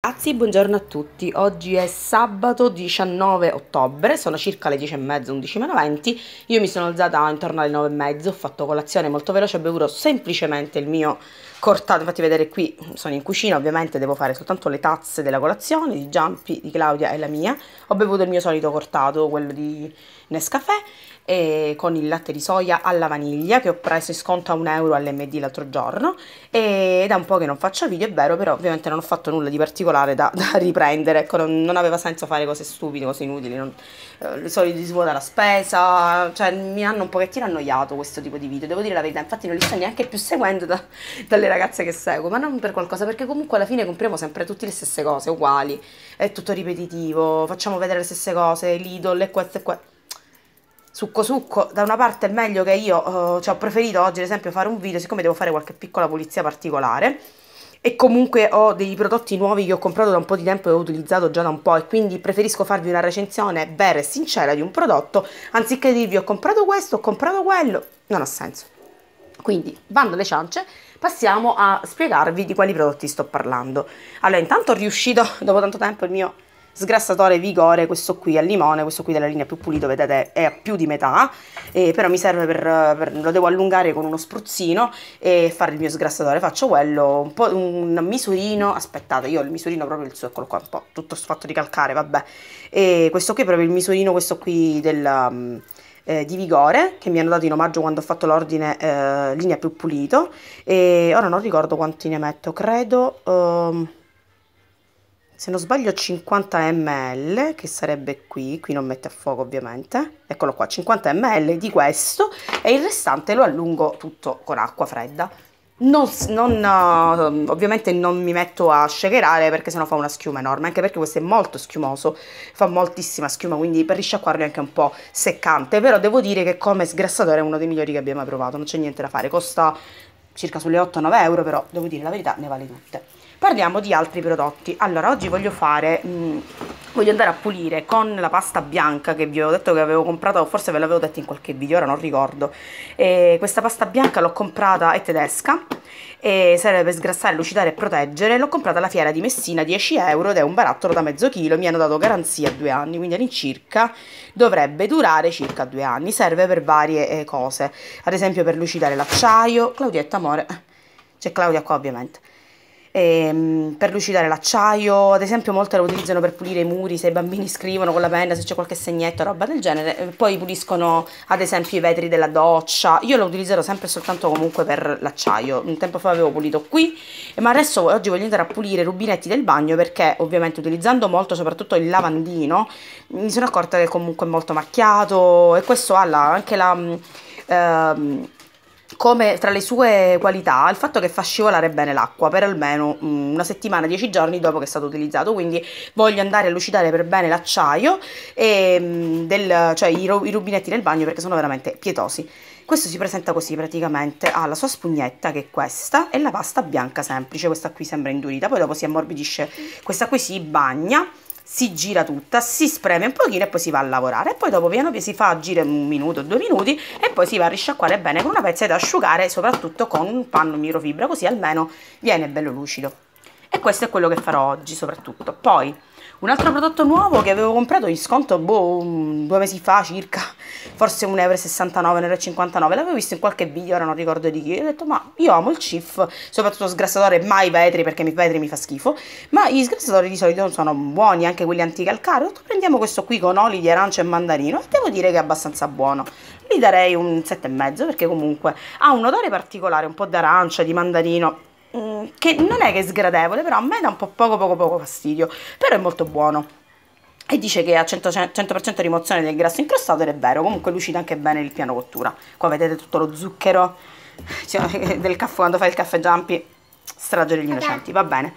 Ragazzi, buongiorno a tutti. Oggi è sabato 19 ottobre, sono circa le 10 e 10.30, 11.20. Io mi sono alzata intorno alle 9 e 9.30, ho fatto colazione molto veloce, ho bevuto semplicemente il mio cortato. Fatti vedere qui, sono in cucina, ovviamente devo fare soltanto le tazze della colazione, di Giampi, di Claudia e la mia. Ho bevuto il mio solito cortato, quello di Nescafè eh, con il latte di soia alla vaniglia che ho preso in sconto a 1 euro all'MD l'altro giorno e da un po' che non faccio video, è vero, però ovviamente non ho fatto nulla di particolare da, da riprendere, ecco, non, non, aveva senso fare cose stupide, cose inutili, non, eh, i soliti svuota la spesa, cioè mi hanno un pochettino annoiato questo tipo di video, devo dire la verità, infatti non li sto neanche più seguendo da, dalle ragazze che seguo, ma non per qualcosa, perché comunque alla fine compriamo sempre tutte le stesse cose, uguali, è tutto ripetitivo, facciamo vedere le stesse cose, l'idol e questo e questo succo succo, da una parte è meglio che io uh, cioè ho preferito oggi ad esempio fare un video siccome devo fare qualche piccola pulizia particolare e comunque ho dei prodotti nuovi che ho comprato da un po' di tempo e ho utilizzato già da un po' e quindi preferisco farvi una recensione vera e sincera di un prodotto anziché dirvi ho comprato questo, ho comprato quello, non ha senso. Quindi, bando le ciance, passiamo a spiegarvi di quali prodotti sto parlando. Allora, intanto ho riuscito, dopo tanto tempo, il mio sgrassatore Vigore, questo qui al limone, questo qui della linea più pulito, vedete è a più di metà, eh, però mi serve per, per, lo devo allungare con uno spruzzino e fare il mio sgrassatore, faccio quello, un po' un misurino, aspettate, io ho il misurino proprio il suo, eccolo qua, un po' tutto fatto di calcare, vabbè, e questo qui è proprio il misurino, questo qui del... Eh, di Vigore che mi hanno dato in omaggio quando ho fatto l'ordine eh, linea più pulito e ora non ricordo quanti ne metto credo um, se non sbaglio 50 ml che sarebbe qui qui non mette a fuoco ovviamente eccolo qua 50 ml di questo e il restante lo allungo tutto con acqua fredda non, non, ehm, ovviamente non mi metto a shakerare perché sennò fa una schiuma enorme, anche perché questo è molto schiumoso, fa moltissima schiuma, quindi per risciacquarlo è anche un po' seccante, però devo dire che come sgrassatore è uno dei migliori che abbiamo mai provato, non c'è niente da fare, costa circa sulle 8-9 euro, però devo dire la verità ne vale tutte parliamo di altri prodotti allora oggi voglio fare mh, mm, voglio andare a pulire con la pasta bianca che vi ho detto che avevo comprato forse ve l'avevo detto in qualche video ora non ricordo e questa pasta bianca l'ho comprata è tedesca e serve per sgrassare, lucidare e proteggere l'ho comprata alla fiera di Messina 10 euro ed è un barattolo da mezzo chilo mi hanno dato garanzia due anni quindi all'incirca dovrebbe durare circa due anni serve per varie eh, cose ad esempio per lucidare l'acciaio Claudietta amore c'è Claudia qua ovviamente ehm, per lucidare l'acciaio, ad esempio molte lo utilizzano per pulire i muri, se i bambini scrivono con la penna, se c'è qualche segnetto, roba del genere, eh, poi puliscono ad esempio i vetri della doccia, io lo utilizzerò sempre e soltanto comunque per l'acciaio, un tempo fa avevo pulito qui, eh, ma adesso oggi voglio andare a pulire i rubinetti del bagno perché ovviamente utilizzando molto soprattutto il lavandino mi sono accorta che comunque è molto macchiato e questo ha la, anche la... Mm, ehm, come tra le sue qualità il fatto che fa scivolare bene l'acqua per almeno mm, una settimana, dieci giorni dopo che è stato utilizzato, quindi voglio andare a lucidare per bene l'acciaio e mm, del, cioè i, i rubinetti nel bagno perché sono veramente pietosi. Questo si presenta così praticamente, ha la sua spugnetta che è questa e la pasta bianca semplice, questa qui sembra indurita, poi dopo si ammorbidisce, questa qui si bagna si gira tutta, si spreme un pochino e poi si va a lavorare e poi dopo piano piano si fa gira un minuto, due minuti e poi si va a risciacquare bene con una pezza da asciugare soprattutto con un panno microfibra così almeno viene bello lucido e questo è quello che farò oggi soprattutto poi un altro prodotto nuovo che avevo comprato in sconto boh, due mesi fa circa, forse 1,69 euro, 1,59 euro, l'avevo visto in qualche video, ora non ricordo di chi, ho detto ma io amo il Cif, soprattutto sgrassatore, mai vetri perché i vetri mi fa schifo, ma gli sgrassatori di solito sono buoni, anche quelli anticalcari, ho detto prendiamo questo qui con oli di arancia e mandarino e devo dire che è abbastanza buono. Gli darei un 7,5 perché comunque ha un odore particolare, un po' d'arancia, di mandarino, Mm, che non è che è sgradevole, però a me dà un po' poco poco poco fastidio, però è molto buono. E dice che ha 100%, 100 rimozione del grasso incrostato ed è vero, comunque lucida anche bene il piano cottura. Qua vedete tutto lo zucchero cioè, del caffè, quando fai il caffè giampi, strage degli innocenti, va bene.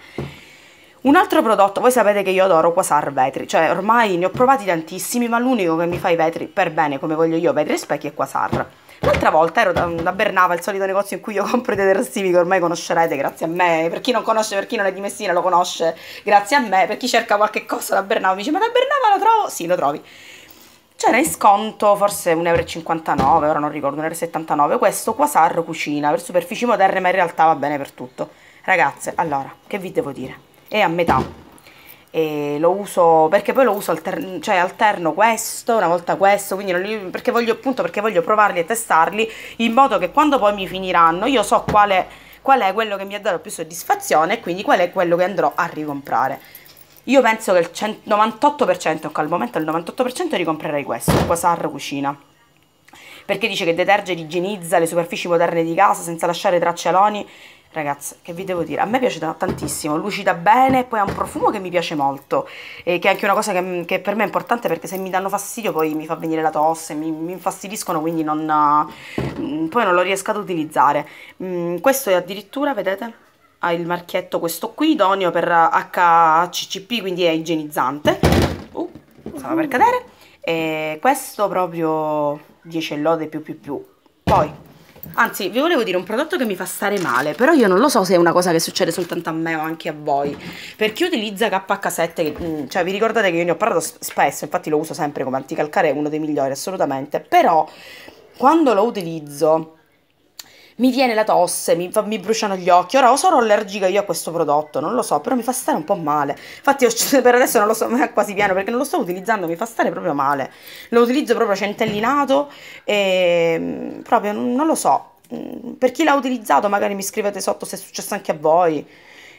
Un altro prodotto, voi sapete che io adoro Quasar vetri, cioè ormai ne ho provati tantissimi, ma l'unico che mi fa i vetri per bene come voglio io, vetri e specchi, è Quasar. L'altra volta ero da, da Bernava, il solito negozio in cui io compro i detersivi che ormai conoscerete grazie a me, per chi non conosce, per chi non è di Messina lo conosce grazie a me, per chi cerca qualche cosa da Bernava mi dice ma da Bernava lo trovo? Sì, lo trovi. C'era in sconto forse 1,59 euro, ora non ricordo, 1,79 euro, questo Quasar Cucina per superfici moderne ma in realtà va bene per tutto. Ragazze, allora, che vi devo dire? È a metà e lo uso perché poi lo uso alterno, cioè alterno questo, una volta questo, quindi li, perché voglio appunto perché voglio provarli e testarli in modo che quando poi mi finiranno io so quale, qual è quello che mi ha dato più soddisfazione e quindi qual è quello che andrò a ricomprare. Io penso che il 98%, ecco, al momento il 98% ricomprerei questo, Quasar Cucina. Perché dice che deterge e igienizza le superfici moderne di casa senza lasciare tracce aloni Ragazzi, che vi devo dire, a me piace tantissimo, lucida bene, e poi ha un profumo che mi piace molto, e che è anche una cosa che, mm, che, per me è importante perché se mi danno fastidio poi mi fa venire la tosse, mi, mi infastidiscono, quindi non, mm, poi non lo riesco ad utilizzare. Mm, questo è addirittura, vedete, ha il marchietto questo qui, idoneo per HCCP, quindi è igienizzante. Uh, stava per uh-huh. cadere. E questo proprio 10 lode più più più. Poi Anzi, vi volevo dire un prodotto che mi fa stare male, però io non lo so se è una cosa che succede soltanto a me o anche a voi. Per chi utilizza KH7, mm, cioè vi ricordate che io ne ho parlato spesso, infatti lo uso sempre come anticalcare, è uno dei migliori assolutamente, però quando lo utilizzo mi viene la tosse, mi, mi, bruciano gli occhi. Ora o sono allergica io a questo prodotto, non lo so, però mi fa stare un po' male. Infatti io, per adesso non lo so ma è quasi piano perché non lo sto utilizzando, mi fa stare proprio male. Lo utilizzo proprio centellinato e mm, proprio non lo so. Mm, per chi l'ha utilizzato magari mi scrivete sotto se è successo anche a voi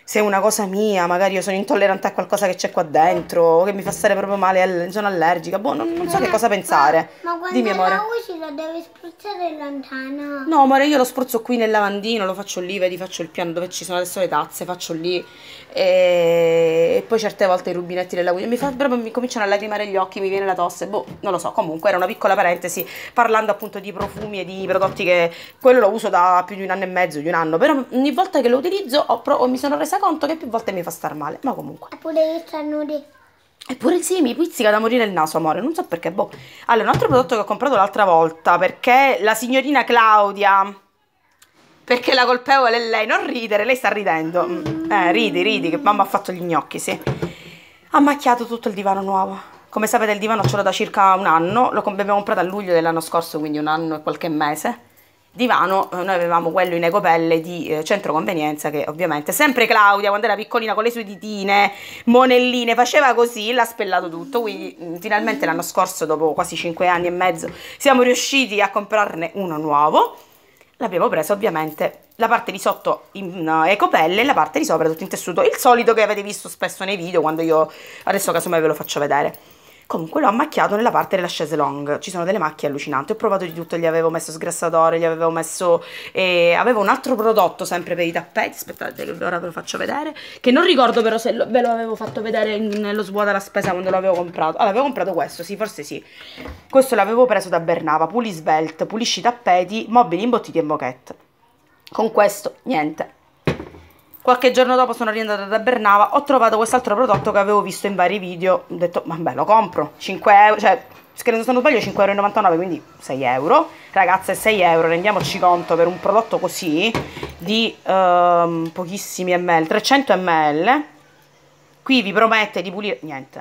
se è una cosa mia, magari io sono intollerante a qualcosa che c'è qua dentro, che mi fa stare proprio male, sono allergica, boh, non, non so ma che cosa pensare. Ma quando Dimmi, amore. la usi la devi spruzzare lontano. No, amore, io lo spruzzo qui nel lavandino, lo faccio lì, vedi, faccio il piano dove ci sono adesso le tazze, faccio lì e, e poi certe volte i rubinetti della guida mi, fa, proprio, mi cominciano a lacrimare gli occhi, mi viene la tosse, boh, non lo so, comunque era una piccola parentesi parlando appunto di profumi e di prodotti che quello lo uso da più di un anno e mezzo, di un anno, però ogni volta che lo utilizzo ho, ho, mi sono resa resa conto che più volte mi fa star male, ma comunque. Eppure io annudi. Eppure sì, mi pizzica da morire il naso, amore, non so perché, boh. Allora, un altro prodotto che ho comprato l'altra volta, perché la signorina Claudia, perché la colpevole è lei, non ridere, lei sta ridendo. Mm. Eh, ridi, ridi, che mamma ha fatto gli gnocchi, sì. Ha macchiato tutto il divano nuovo. Come sapete il divano ce l'ho da circa un anno, l'abbiamo comprato a luglio dell'anno scorso, quindi un anno e qualche mese divano, eh, noi avevamo quello in ecopelle di eh, centro convenienza che ovviamente sempre Claudia quando era piccolina con le sue ditine, monelline, faceva così, l'ha spellato tutto, quindi mm, finalmente l'anno scorso dopo quasi 5 anni e mezzo siamo riusciti a comprarne uno nuovo, l'abbiamo preso ovviamente la parte di sotto in uh, ecopelle e la parte di sopra tutto in tessuto, il solito che avete visto spesso nei video quando io adesso casomai ve lo faccio vedere. Comunque l'ho macchiato nella parte della chaise longue, ci sono delle macchie allucinanti, ho provato di tutto, gli avevo messo sgrassatore, gli avevo messo... Eh, avevo un altro prodotto sempre per i tappeti, aspettate che ora ve lo faccio vedere, che non ricordo però se lo, ve lo avevo fatto vedere nello svuota la spesa quando l'avevo comprato. Ah, l'avevo comprato questo, sì, forse sì. Questo l'avevo preso da Bernava, pulisbelt, pulisci i tappeti, mobili imbottiti e moquette. Con questo, niente. Qualche giorno dopo sono rientrata da Bernava, ho trovato quest'altro prodotto che avevo visto in vari video, ho detto vabbè lo compro, 5 euro, cioè se non sbaglio 5,99 euro, quindi 6 euro. Ragazze 6 euro, rendiamoci conto per un prodotto così di um, pochissimi ml, 300 ml. Qui vi promette di pulire, niente,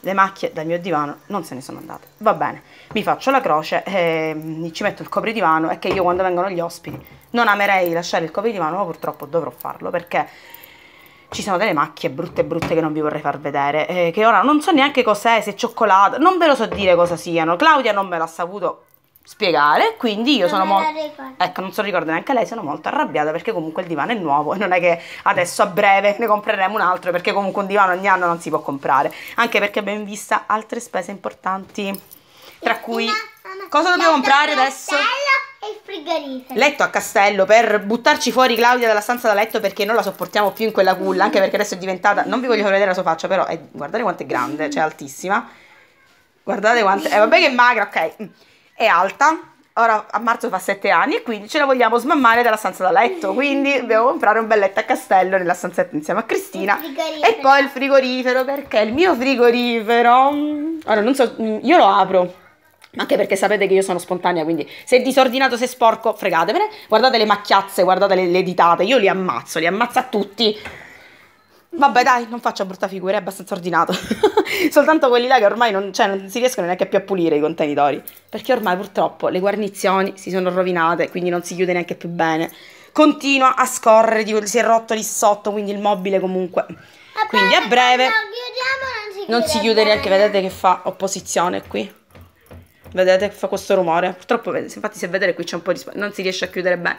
le macchie dal mio divano non se ne sono andate, va bene mi faccio la croce e mm, ci metto il copridivano è che io quando vengono gli ospiti non amerei lasciare il copridivano ma purtroppo dovrò farlo perché ci sono delle macchie brutte brutte che non vi vorrei far vedere eh, che ora non so neanche cos'è, se è cioccolato non ve lo so dire cosa siano Claudia non me l'ha saputo spiegare, quindi io non sono molto... Ecco, non so ricordo neanche lei, sono molto arrabbiata perché comunque il divano è nuovo e non è che adesso a breve ne compreremo un altro perché comunque un divano ogni anno non si può comprare, anche perché abbiamo in vista altre spese importanti tra cui... Cosa dobbiamo comprare adesso? Letto a castello per buttarci fuori Claudia dalla stanza da letto perché non la sopportiamo più in quella culla, anche perché adesso è diventata... Non vi voglio far vedere la sua faccia, però è, guardate quanto è grande, cioè altissima. Guardate quanto... è eh, vabbè che è magra, ok. È alta. Ora a marzo fa 7 anni e quindi ce la vogliamo smammare dalla stanza da letto. Quindi dobbiamo comprare un bel letto a castello nella stanzetta insieme a Cristina. E poi il frigorifero perché il mio frigorifero... Ora non so... Io lo apro anche perché sapete che io sono spontanea, quindi se è disordinato, se è sporco, fregatevene. Guardate le macchiazze, guardate le, le ditate, io li ammazzo, li ammazzo a tutti. Vabbè dai, non faccio brutta figura, è abbastanza ordinato. Soltanto quelli là che ormai non, cioè, non, si riescono neanche più a pulire i contenitori. Perché ormai purtroppo le guarnizioni si sono rovinate, quindi non si chiude neanche più bene. Continua a scorrere, tipo, si è rotto lì sotto, quindi il mobile comunque. quindi a breve non si chiude neanche, vedete che fa opposizione qui vedete fa questo rumore, purtroppo infatti se vedete qui c'è un po' di spazio, non si riesce a chiudere bene,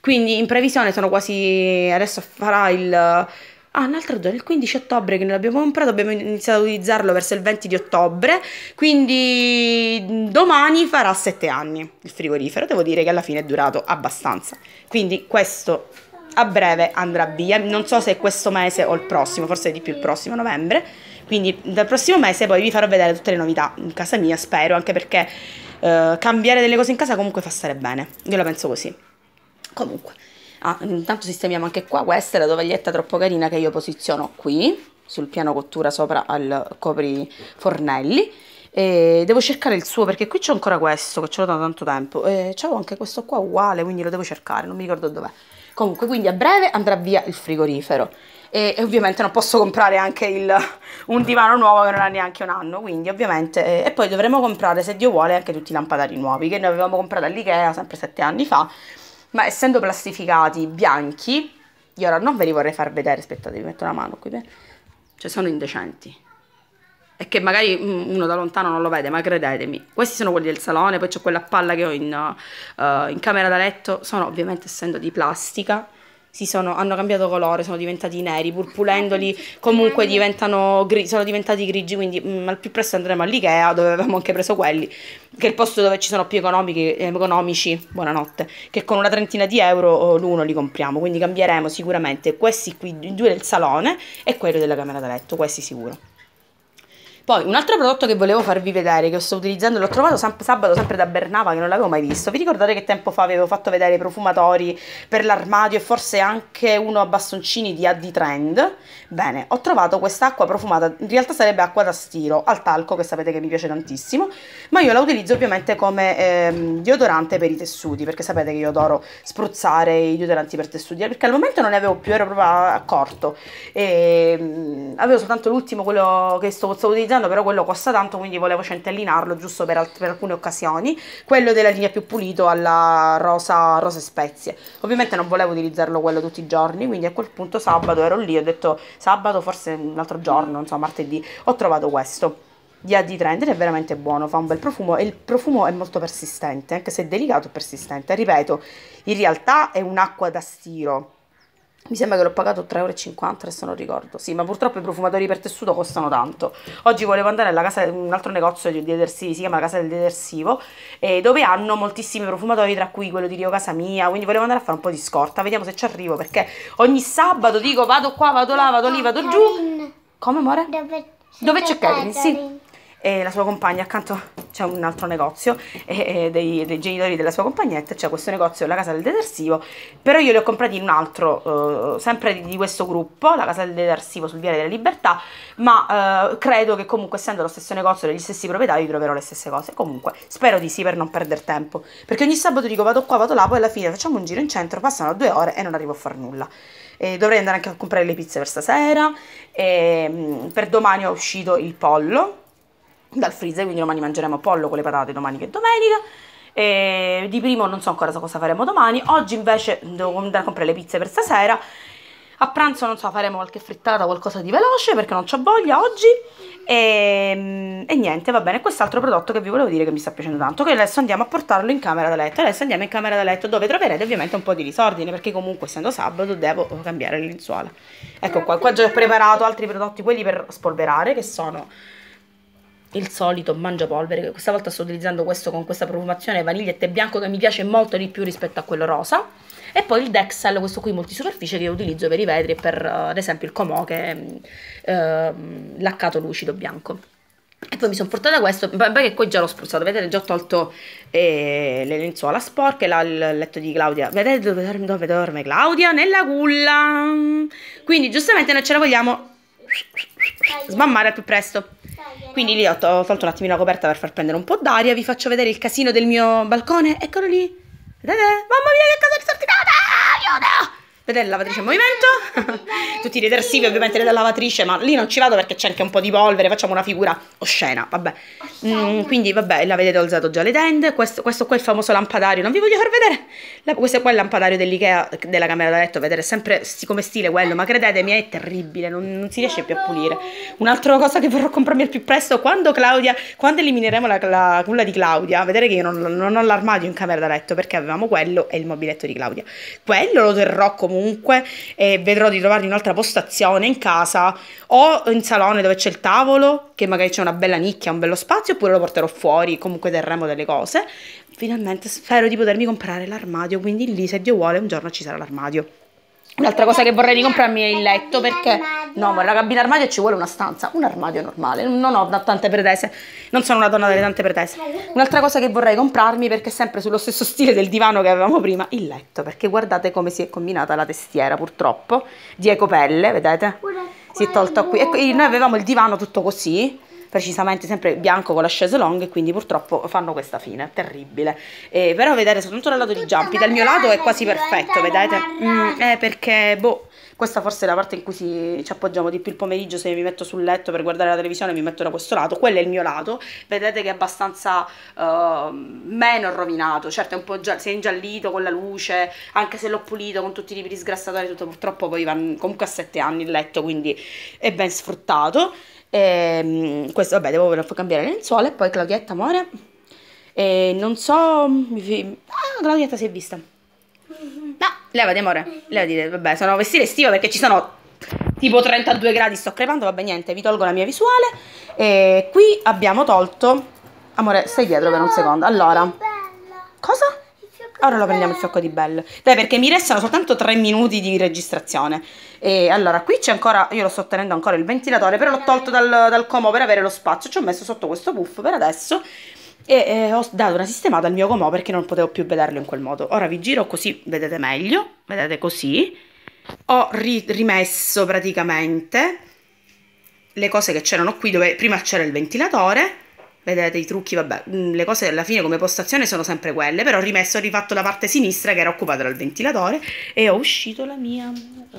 quindi in previsione sono quasi, adesso farà il... Ah, un altro giorno, il 15 ottobre che noi l'abbiamo comprato, abbiamo iniziato ad utilizzarlo verso il 20 di ottobre, quindi domani farà 7 anni il frigorifero, devo dire che alla fine è durato abbastanza. Quindi questo a breve andrà via, non so se questo mese o il prossimo, forse di più il prossimo novembre. Quindi dal prossimo mese poi vi farò vedere tutte le novità in casa mia, spero, anche perché eh, cambiare delle cose in casa comunque fa stare bene. Io la penso così. Comunque, ah, intanto sistemiamo anche qua, questa è la tovaglietta troppo carina che io posiziono qui, sul piano cottura sopra al coprifornelli. E devo cercare il suo perché qui c'è ancora questo che ce l'ho da tanto tempo e c'avevo anche questo qua uguale quindi lo devo cercare non mi ricordo dov'è comunque quindi a breve andrà via il frigorifero e, e ovviamente non posso comprare anche il, un divano nuovo che non ha neanche un anno, quindi ovviamente, e poi dovremo comprare se Dio vuole anche tutti i lampadari nuovi che noi avevamo comprato all'Ikea sempre sette anni fa, ma essendo plastificati bianchi, io ora non ve li vorrei far vedere, aspettate vi metto una mano qui, per... Eh. cioè sono indecenti e che magari uno da lontano non lo vede, ma credetemi, questi sono quelli del salone, poi c'è quella palla che ho in, uh, in camera da letto, sono ovviamente essendo di plastica, si sono, hanno cambiato colore, sono diventati neri, pur comunque diventano grigi, sono diventati grigi, quindi mm, al più presto andremo all'Ikea dove avevamo anche preso quelli, che è il posto dove ci sono più eh, economici, buonanotte, che con una trentina di euro oh, l'uno li compriamo, quindi cambieremo sicuramente questi qui, due del salone e quello della camera da letto, questi sicuro. Poi un altro prodotto che volevo farvi vedere, che sto utilizzando, l'ho trovato sabato sempre da Bernava, che non l'avevo mai visto. Vi ricordate che tempo fa avevo fatto vedere i profumatori per l'armadio e forse anche uno a bastoncini di AD Trend? Bene, ho trovato quest'acqua profumata, in realtà sarebbe acqua da stiro, al talco, che sapete che mi piace tantissimo, ma io la utilizzo ovviamente come ehm, deodorante per i tessuti, perché sapete che io adoro spruzzare i deodoranti per tessuti, perché al momento non ne avevo più, ero proprio accorto. E, ehm, avevo soltanto l'ultimo, quello che sto, sto utilizzando all'interno, però quello costa tanto, quindi volevo centellinarlo giusto per, alt- per alcune occasioni. Quello della linea più pulito alla rosa, rosa e spezie. Ovviamente non volevo utilizzarlo quello tutti i giorni, quindi a quel punto sabato ero lì, ho detto sabato, forse un altro giorno, non so, martedì, ho trovato questo di AD30 è veramente buono, fa un bel profumo e il profumo è molto persistente, anche se delicato e persistente. Ripeto, in realtà è un'acqua da stiro, mi sembra che l'ho pagato 3,50 euro, adesso non ricordo. Sì, ma purtroppo i profumatori per tessuto costano tanto. Oggi volevo andare alla casa, un altro negozio di detersivi, si chiama la Casa del Detersivo, eh, dove hanno moltissimi profumatori, tra cui quello di Rio Casa Mia, quindi volevo andare a fare un po' di scorta, vediamo se ci arrivo, perché ogni sabato dico vado qua, vado là, vado lì, vado giù. Come, amore? Dove, dove c'è Kevin? Sì e la sua compagna accanto c'è un altro negozio e, e dei, dei, genitori della sua compagnetta c'è questo negozio la casa del detersivo però io li ho comprati in un altro eh, sempre di, di, questo gruppo la casa del detersivo sul Viale della Libertà ma eh, credo che comunque essendo lo stesso negozio degli stessi proprietari troverò le stesse cose comunque spero di sì per non perdere tempo perché ogni sabato dico vado qua vado là poi alla fine facciamo un giro in centro passano due ore e non arrivo a fare nulla e dovrei andare anche a comprare le pizze per stasera e, mm, per domani ho uscito il pollo dal freezer, quindi domani mangeremo pollo con le patate, domani che è domenica. E di primo non so ancora cosa faremo domani. Oggi invece devo andare a comprare le pizze per stasera. A pranzo non so, faremo qualche frittata, qualcosa di veloce perché non ho voglia oggi. E, ehm, e niente, va bene. Quest'altro prodotto che vi volevo dire che mi sta piacendo tanto, che adesso andiamo a portarlo in camera da letto. Adesso andiamo in camera da letto dove troverete ovviamente un po' di disordine perché comunque essendo sabato devo cambiare le lenzuola. Ecco qua, qua già ho preparato altri prodotti, quelli per spolverare che sono il solito mangiapolvere, che questa volta sto utilizzando questo con questa profumazione vanigliette bianco che mi piace molto di più rispetto a quello rosa. E poi il Dexel, questo qui multisuperficie che utilizzo per i vetri e per eh, ad esempio il Comò che è eh, laccato lucido bianco. E poi mi sono portata questo, beh che poi già l'ho spruzzato, vedete già ho tolto eh, le lenzuola sporche, la, il letto di Claudia, vedete dove dorme, dove dorme Claudia? Nella culla! Quindi giustamente noi ce la vogliamo smammare al più presto. Quindi lì ho, to ho tolto un attimino la coperta per far prendere un po' d'aria. Vi faccio vedere il casino del mio balcone. Eccolo lì. Vedete? Mamma mia, che cosa è risortinata! Aiuto! Ah, Vedete la lavatrice in movimento? Tutti i retersivi ovviamente della lavatrice, ma lì non ci vado perché c'è anche un po' di polvere, facciamo una figura oscena, vabbè. Mm, quindi vabbè, l'avete alzato già le tende, questo, questo qua è il famoso lampadario, non vi voglio far vedere. La, questo qua è il lampadario dell'Ikea, della camera da letto, vedete sempre come stile quello, ma credetemi è terribile, non, non si riesce più a pulire. Un'altra cosa che vorrò comprarmi al più presto, quando Claudia, quando elimineremo la, la culla di Claudia, vedete che io non, non ho l'armadio in camera da letto perché avevamo quello e il mobiletto di Claudia. Quello lo terrò comunque comunque e vedrò di trovargli un'altra postazione in casa o in salone dove c'è il tavolo, che magari c'è una bella nicchia, un bello spazio, oppure lo porterò fuori, comunque terremo delle cose. Finalmente spero di potermi comprare l'armadio, quindi lì se Dio vuole un giorno ci sarà l'armadio. Un'altra cosa che vorrei ricomprarmi è il letto perché no, ma la cabina armadio ci vuole una stanza, un armadio normale, non ho tante pretese, non sono una donna delle tante pretese. Un'altra cosa che vorrei comprarmi perché sempre sullo stesso stile del divano che avevamo prima, il letto, perché guardate come si è combinata la testiera purtroppo di ecopelle, vedete? Si è tolta qui, ecco, e noi avevamo il divano tutto così precisamente sempre bianco con la chaise longue e quindi purtroppo fanno questa fine, terribile eh, però vedete soprattutto dal lato di Giampi, dal mio lato è quasi perfetto vedete, mm, eh, perché boh questa forse è la parte in cui si, ci appoggiamo di più il pomeriggio se mi metto sul letto per guardare la televisione mi metto da questo lato, quello è il mio lato vedete che è abbastanza uh, meno rovinato, certo è un po' già, si è ingiallito con la luce anche se l'ho pulito con tutti i tipi di sgrassatori tutto purtroppo poi va comunque a 7 anni il letto quindi è ben sfruttato e, ehm, questo, vabbè, devo cambiare lenzuola e poi Claudietta, amore. E non so... Ah, Claudietta si è vista. No, levati, amore. Levati, vabbè, sono vestire estiva perché ci sono tipo 32 gradi, sto crepando, vabbè, niente, vi tolgo la mia visuale. E qui abbiamo tolto... Amore, stai dietro per un secondo. Allora... Cosa? Ora lo prendiamo il fiocco di Belle. Dai, perché mi restano soltanto 3 minuti di registrazione. E allora, qui c'è ancora, io lo sto tenendo ancora il ventilatore, però l'ho tolto dal, dal comò per avere lo spazio. Ci ho messo sotto questo puff per adesso. E eh, ho dato una sistemata al mio comò perché non potevo più vederlo in quel modo. Ora vi giro così, vedete meglio. Vedete così. Ho ri rimesso praticamente le cose che c'erano qui dove prima c'era il ventilatore vedete i trucchi, vabbè, mm, le cose alla fine come postazione sono sempre quelle, però ho rimesso, ho rifatto la parte sinistra che era occupata dal ventilatore e ho uscito la mia eh,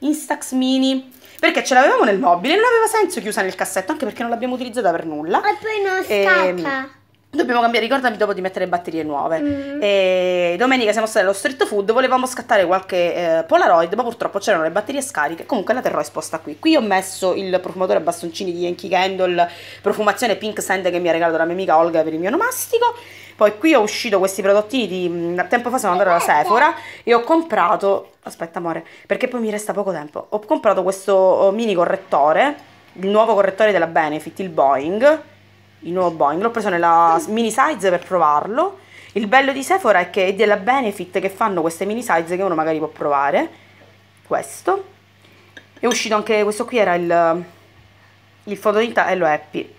Instax Mini. Perché ce l'avevamo nel mobile, non aveva senso chiusa nel cassetto, anche perché non l'abbiamo utilizzata per nulla. E poi non ehm, scappa. E, Dobbiamo cambiare, ricordami dopo di mettere batterie nuove. Mm. domenica siamo stati allo street food, volevamo scattare qualche eh, Polaroid, ma purtroppo c'erano le batterie scariche. Comunque la terrò esposta qui. Qui ho messo il profumatore a bastoncini di Yankee Candle, profumazione Pink Sand che mi ha regalato la mia amica Olga per il mio nomastico. Poi qui ho uscito questi prodottini di mm, tempo fa sono andata alla Sephora e ho comprato, aspetta amore, perché poi mi resta poco tempo. Ho comprato questo oh, mini correttore, il nuovo correttore della Benefit, il Boeing il nuovo Boeing, l'ho preso nella mini size per provarlo. Il bello di Sephora è che è della Benefit che fanno queste mini size che uno magari può provare. Questo. È uscito anche, questo qui era il, il fototinta Hello Happy.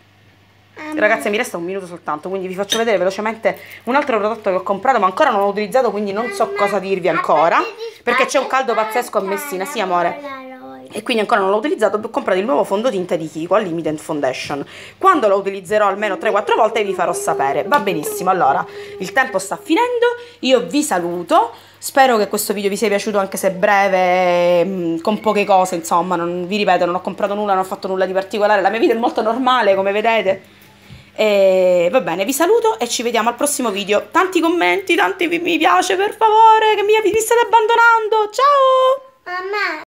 Ah, Ragazzi mi resta un minuto soltanto, quindi vi faccio vedere velocemente un altro prodotto che ho comprato ma ancora non l'ho utilizzato quindi non so ah, cosa dirvi ancora. Perché c'è un caldo pazzesco a Messina, sì amore e quindi ancora non l'ho utilizzato, ho comprato il nuovo fondotinta di Kiko Limited Foundation. Quando lo utilizzerò almeno 3-4 volte vi farò sapere. Va benissimo, allora, il tempo sta finendo, io vi saluto. Spero che questo video vi sia piaciuto anche se breve, mm, con poche cose, insomma, non, vi ripeto, non ho comprato nulla, non ho fatto nulla di particolare, la mia vita è molto normale, come vedete. E va bene, vi saluto e ci vediamo al prossimo video. Tanti commenti, tanti mi piace, per favore, che mi, mi state abbandonando. Ciao! Mamma!